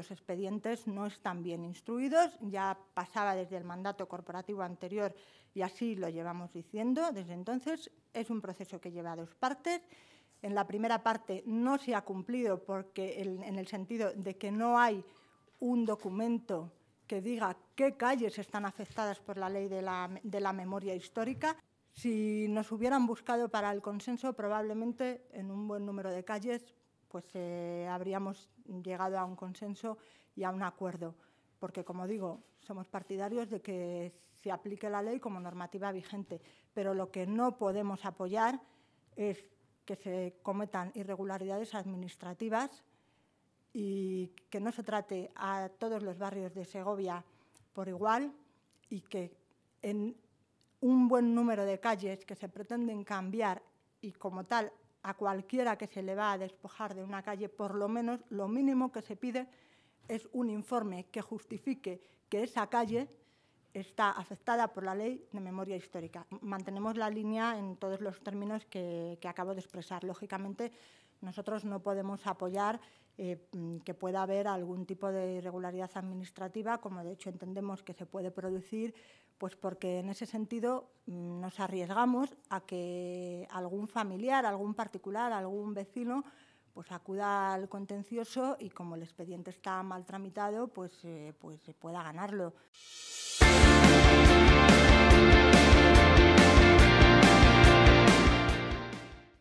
los expedientes no están bien instruidos, ya pasaba desde el mandato corporativo anterior y así lo llevamos diciendo desde entonces. Es un proceso que lleva dos partes. En la primera parte no se ha cumplido porque en el sentido de que no hay un documento que diga qué calles están afectadas por la ley de la memoria histórica. Si nos hubieran buscado para el consenso, probablemente en un buen número de calles pues eh, habríamos llegado a un consenso y a un acuerdo. Porque, como digo, somos partidarios de que se aplique la ley como normativa vigente, pero lo que no podemos apoyar es que se cometan irregularidades administrativas y que no se trate a todos los barrios de Segovia por igual y que en un buen número de calles que se pretenden cambiar y como tal a cualquiera que se le va a despojar de una calle, por lo menos lo mínimo que se pide es un informe que justifique que esa calle está afectada por la ley de memoria histórica. Mantenemos la línea en todos los términos que, acabo de expresar. Lógicamente, nosotros no podemos apoyar eh, mm, que pueda haber algún tipo de irregularidad administrativa, como de hecho entendemos que se puede producir, pues porque en ese sentido mm, nos arriesgamos a que algún familiar, algún particular, algún vecino pues acuda al contencioso y como el expediente está mal tramitado, pues, se eh, pues pueda ganarlo.